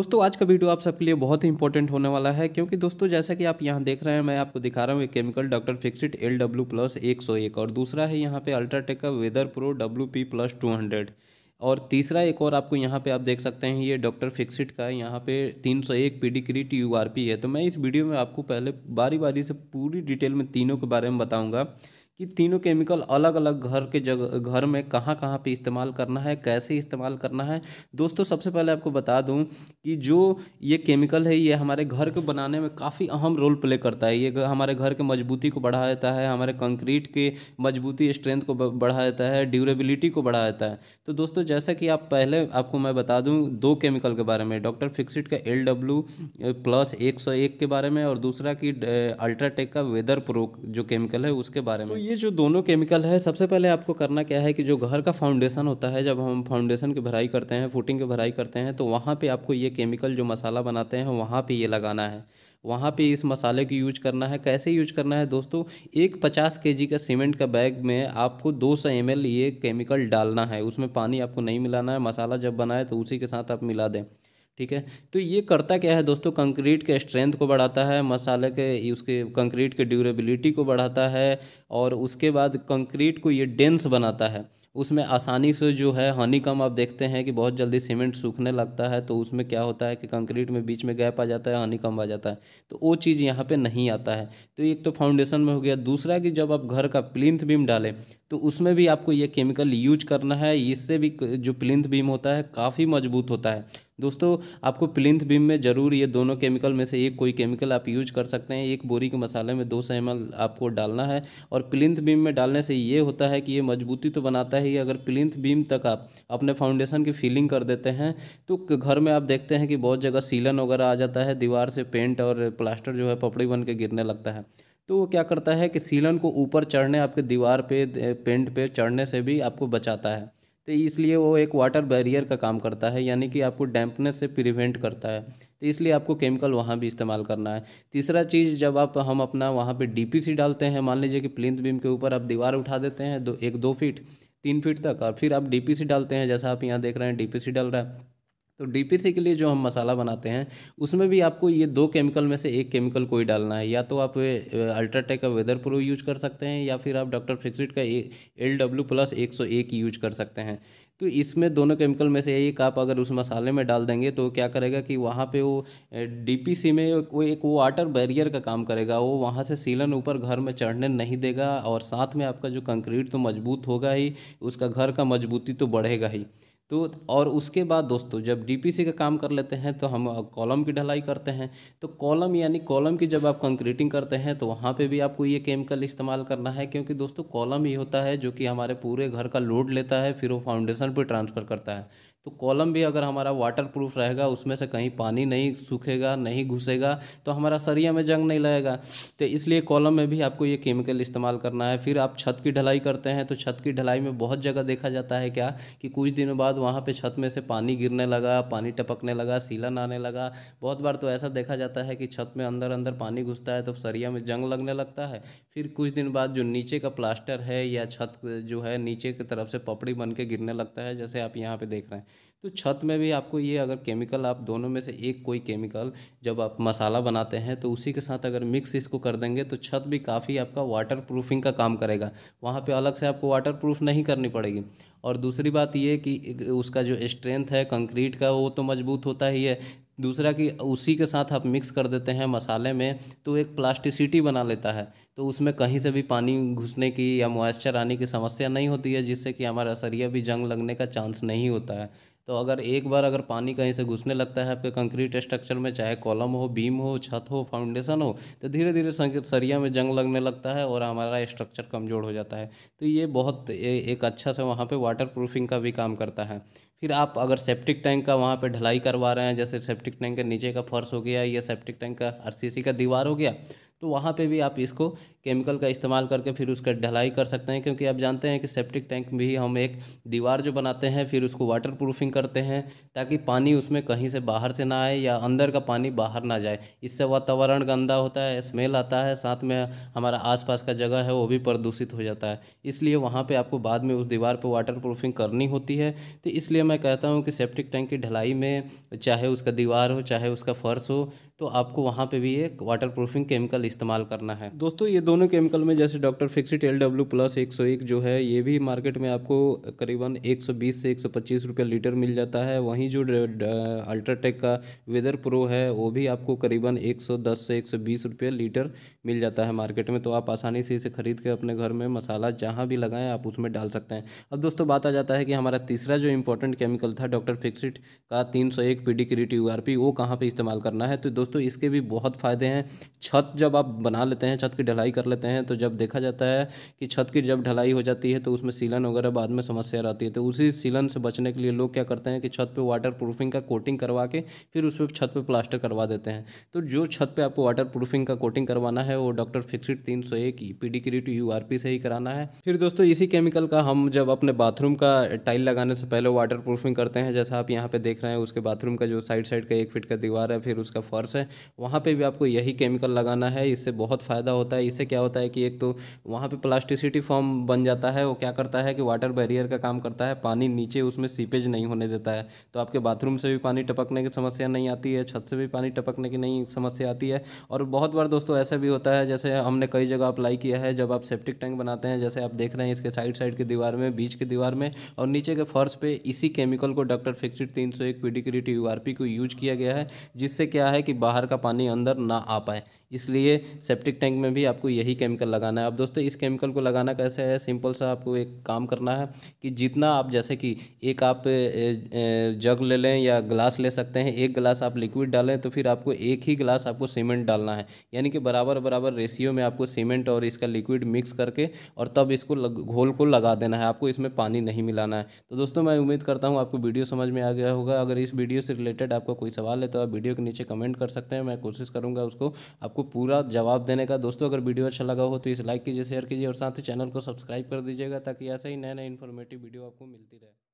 दोस्तों आज का वीडियो आप सबके लिए बहुत ही इंपॉर्टेंट होने वाला है क्योंकि दोस्तों जैसा कि आप यहाँ देख रहे हैं मैं आपको दिखा रहा हूँ एक chemical doctor Fixit L W plus एक सौ एक और दूसरा है यहाँ पे अल्ट्राटेक का weather pro W P plus two hundred और तीसरा एक और आपको यहाँ पे आप देख सकते हैं ये डॉक्टर फिक्सिट का यहाँ पे 301 पीडीक्रीट यूआरपी है तो मैं इस वीडियो में आपको पहले बारी बारी से पूरी डिटेल में तीनों के बारे में बताऊँगा कि तीनों केमिकल अलग अलग घर के जगह घर में कहाँ कहाँ पे इस्तेमाल करना है कैसे इस्तेमाल करना है दोस्तों सबसे पहले आपको बता दूँ कि जो ये केमिकल है ये हमारे घर को बनाने में काफ़ी अहम रोल प्ले करता है ये हमारे घर के मजबूती को बढ़ा देता है हमारे कंक्रीट के मजबूती स्ट्रेंथ को बढ़ा देता है ड्यूरेबिलिटी को बढ़ा देता है तो दोस्तों जैसा कि आप पहले आपको मैं बता दूँ दो केमिकल के बारे में डॉक्टर फिक्सिट का एल डब्ल्यू प्लस एक सौ एक के बारे में और दूसरा कि अल्ट्राटेक का वेदर प्रो जो केमिकल है उसके बारे में तो ये जो दोनों केमिकल है सबसे पहले आपको करना क्या है कि जो घर का फाउंडेशन होता है जब हम फाउंडेशन की भराई करते हैं फुटिंग की भराई करते हैं तो वहाँ पे आपको ये केमिकल जो मसाला बनाते हैं वहाँ पे ये लगाना है वहाँ पे इस मसाले को यूज करना है कैसे यूज करना है दोस्तों एक पचास के जी का सीमेंट का बैग में आपको दो सौ एम ये केमिकल डालना है उसमें पानी आपको नहीं मिलाना है मसाला जब बनाए तो उसी के साथ आप मिला दें ठीक है तो ये करता क्या है दोस्तों कंक्रीट के स्ट्रेंथ को बढ़ाता है मसाले के उसके कंक्रीट के ड्यूरेबिलिटी को बढ़ाता है और उसके बाद कंक्रीट को ये डेंस बनाता है उसमें आसानी से जो है हनी कम आप देखते हैं कि बहुत जल्दी सीमेंट सूखने लगता है तो उसमें क्या होता है कि कंक्रीट में बीच में गैप आ जाता है हनी कम आ जाता है तो वो चीज़ यहाँ पे नहीं आता है तो एक तो फाउंडेशन में हो गया दूसरा कि जब आप घर का प्लिंथ बीम डालें तो उसमें भी आपको ये केमिकल यूज करना है इससे भी जो प्लिंथ बीम होता है काफ़ी मजबूत होता है दोस्तों आपको प्लिंथ बीम में ज़रूर ये दोनों केमिकल में से एक कोई केमिकल आप यूज कर सकते हैं एक बोरी के मसाले में दो सौ एम आपको डालना है और प्लिंथ बीम में डालने से ये होता है कि ये मजबूती तो बनाता ही अगर प्लिंथ बीम तक आप अपने फाउंडेशन की फीलिंग कर देते हैं तो घर में आप देखते हैं कि बहुत जगह सीलन वगैरह आ जाता है दीवार से पेंट और प्लास्टर जो है पपड़ी बन के गिरने लगता है तो वो क्या करता है कि सीलन को ऊपर चढ़ने आपके दीवार पे पेंट पे चढ़ने से भी आपको बचाता है तो इसलिए वो एक वाटर बैरियर का काम करता है यानी कि आपको डैम्पनेस से प्रिवेंट करता है तो इसलिए आपको केमिकल वहाँ भी इस्तेमाल करना है तीसरा चीज़ जब आप हम अपना वहाँ पे डीपीसी डालते हैं मान लीजिए कि प्लिंथ बीम के ऊपर आप दीवार उठा देते हैं दो एक दो फीट तीन फीट तक और फिर आप डीपीसी डालते हैं जैसा आप यहाँ देख रहे हैं डीपीसी डाल रहा है तो डीपीसी के लिए जो हम मसाला बनाते हैं उसमें भी आपको ये दो केमिकल में से एक केमिकल कोई डालना है या तो आप अल्ट्राटेक का वेदर प्रो यूज कर सकते हैं या फिर आप डॉक्टर फिक्सिट का एल डब्ल्यू प्लस एक सौ एक यूज कर सकते हैं तो इसमें दोनों केमिकल में से एक आप अगर उस मसाले में डाल देंगे तो क्या करेगा कि वहाँ पे वो डीपीसी में वो एक वो वाटर बैरियर का काम करेगा वो वहाँ से सीलन ऊपर घर में चढ़ने नहीं देगा और साथ में आपका जो कंक्रीट तो मजबूत होगा ही उसका घर का मजबूती तो बढ़ेगा ही तो और उसके बाद दोस्तों जब डीपीसी का काम कर लेते हैं तो हम कॉलम की ढलाई करते हैं तो कॉलम यानी कॉलम की जब आप कंक्रीटिंग करते हैं तो वहाँ पे भी आपको ये केमिकल इस्तेमाल करना है क्योंकि दोस्तों कॉलम ही होता है जो कि हमारे पूरे घर का लोड लेता है फिर वो फाउंडेशन पर ट्रांसफ़र करता है तो कॉलम भी अगर हमारा वाटर प्रूफ रहेगा उसमें से कहीं पानी नहीं सूखेगा नहीं घुसेगा तो हमारा सरिया में जंग नहीं लगेगा तो इसलिए कॉलम में भी आपको ये केमिकल इस्तेमाल करना है फिर आप छत की ढलाई करते हैं तो छत की ढलाई में बहुत जगह देखा जाता है क्या कि कुछ दिनों बाद वहाँ पर छत में से पानी गिरने लगा पानी टपकने लगा सीलन आने लगा बहुत बार तो ऐसा देखा जाता है कि छत में अंदर अंदर पानी घुसता है तो सरिया में जंग लगने लगता है फिर कुछ दिन बाद जो नीचे का प्लास्टर है या छत जो है नीचे की तरफ से पपड़ी बन के गिरने लगता है जैसे आप यहाँ पर देख रहे हैं तो छत में भी आपको ये अगर केमिकल आप दोनों में से एक कोई केमिकल जब आप मसाला बनाते हैं तो उसी के साथ अगर मिक्स इसको कर देंगे तो छत भी काफ़ी आपका वाटर प्रूफिंग का काम करेगा वहाँ पे अलग से आपको वाटर प्रूफ नहीं करनी पड़ेगी और दूसरी बात ये कि उसका जो स्ट्रेंथ है कंक्रीट का वो तो मजबूत होता ही है दूसरा कि उसी के साथ आप मिक्स कर देते हैं मसाले में तो एक प्लास्टिसिटी बना लेता है तो उसमें कहीं से भी पानी घुसने की या मॉइस्चर आने की समस्या नहीं होती है जिससे कि हमारा सरिया भी जंग लगने का चांस नहीं होता है तो अगर एक बार अगर पानी कहीं से घुसने लगता है आपके कंक्रीट स्ट्रक्चर में चाहे कॉलम हो बीम हो छत हो फाउंडेशन हो तो धीरे धीरे सरिया में जंग लगने लगता है और हमारा स्ट्रक्चर कमज़ोर हो जाता है तो ये बहुत ए, एक अच्छा सा वहाँ पे वाटर प्रूफिंग का भी काम करता है फिर आप अगर सेप्टिक टैंक का वहाँ पे ढलाई करवा रहे हैं जैसे सेप्टिक टैंक के नीचे का फर्श हो गया या सेप्टिक टैंक का आरसीसी का दीवार हो गया तो वहाँ पे भी आप इसको केमिकल का इस्तेमाल करके फिर उसका ढलाई कर सकते हैं क्योंकि आप जानते हैं कि सेप्टिक टैंक भी हम एक दीवार जो बनाते हैं फिर उसको वाटर प्रूफिंग करते हैं ताकि पानी उसमें कहीं से बाहर से ना आए या अंदर का पानी बाहर ना जाए इससे वातावरण गंदा होता है स्मेल आता है साथ में हमारा आसपास का जगह है वो भी प्रदूषित हो जाता है इसलिए वहाँ पर आपको बाद में उस दीवार पर वाटर प्रूफिंग करनी होती है तो इसलिए मैं कहता हूँ कि सेप्टिक टैंक की ढलाई में चाहे उसका दीवार हो चाहे उसका फर्श हो तो आपको वहाँ पर भी एक वाटर प्रूफिंग केमिकल इस्तेमाल करना है दोस्तों ये दोनों केमिकल में जैसे Doctor Fixit L W plus एक सौ एक जो है ये भी मार्केट में आपको करीबन एक सौ बीस से एक सौ पच्चीस रुपये लीटर मिल जाता है वहीं जो अल्ट्राटेक का वेदर प्रो है वो भी आपको करीबन एक सौ दस से एक सौ बीस रुपये लीटर मिल जाता है मार्केट में तो आप आसानी से इसे खरीद के अपने घर में मसाला जहाँ भी लगाएं आप उसमें डाल सकते हैं अब दोस्तों बात आ जाता है कि हमारा तीसरा जो इंपॉर्टेंट केमिकल था डॉक्टर फिक्सिट का तीन सौ एक Pidicrete U R P वो कहाँ पर इस्तेमाल करना है तो दोस्तों इसके भी बहुत फ़ायदे हैं छत जब आप बना लेते हैं छत की ढलाई कर लेते हैं तो जब देखा जाता है कि छत की जब ढलाई हो जाती है तो उसमें सीलन वगैरह बाद में समस्या रहती है तो उसी सीलन से बचने के लिए लोग क्या करते हैं कि छत पर वाटर प्रूफिंग का कोटिंग करवा के फिर उस पर छत पर प्लास्टर करवा देते हैं तो जो छत पर आपको वाटर प्रूफिंग का कोटिंग करवाना है वो डॉक्टर फिक्सिट तीन सौ एक ई Pidicrete U R P से ही कराना है फिर दोस्तों इसी केमिकल का हम जब अपने बाथरूम का टाइल लगाने से पहले वाटर प्रूफिंग करते हैं जैसा आप यहाँ पे देख रहे हैं उसके बाथरूम का जो साइड साइड का एक फिट का दीवार है फिर उसका फर्श है वहाँ पे भी आपको यही केमिकल लगाना है इससे बहुत फ़ायदा होता है इससे क्या होता है कि एक तो वहाँ पे प्लास्टिसिटी फॉर्म बन जाता है वो क्या करता है कि वाटर बैरियर का काम करता है पानी नीचे उसमें सीपेज नहीं होने देता है तो आपके बाथरूम से भी पानी टपकने की समस्या नहीं आती है छत से भी पानी टपकने की नहीं समस्या आती है और बहुत बार दोस्तों ऐसा भी होता है जैसे हमने कई जगह अप्लाई किया है जब आप सेप्टिक टैंक बनाते हैं जैसे आप देख रहे हैं इसके साइड साइड की दीवार में बीच की दीवार में और नीचे के फर्श पे इसी केमिकल को डॉक्टर फिक्सिट तीन सौ एक पीडिक्रिटी यू को यूज किया गया है जिससे क्या है कि बाहर का पानी अंदर ना आ पाए इसलिए सेप्टिक टैंक में भी आपको यही केमिकल लगाना है अब दोस्तों इस केमिकल को लगाना कैसे है सिंपल सा आपको एक काम करना है कि जितना आप जैसे कि एक आप जग ले लें या ग्लास ले सकते हैं एक गिलास आप लिक्विड डालें तो फिर आपको एक ही ग्लास आपको सीमेंट डालना है यानी कि बराबर बराबर रेशियो में आपको सीमेंट और इसका लिक्विड मिक्स करके और तब इसको घोल को लगा देना है आपको इसमें पानी नहीं मिलाना है तो दोस्तों मैं उम्मीद करता हूँ आपको वीडियो समझ में आ गया होगा अगर इस वीडियो से रिलेटेड आपका कोई सवाल है तो आप वीडियो के नीचे कमेंट कर सकते हैं मैं कोशिश करूँगा उसको आपको पूरा जवाब देने का दोस्तों अगर वीडियो अच्छा लगा हो तो इसे लाइक कीजिए शेयर कीजिए और साथ ही चैनल को सब्सक्राइब कर दीजिएगा ताकि ऐसे ही नए नए इन्फॉर्मेटिव वीडियो आपको मिलती रहे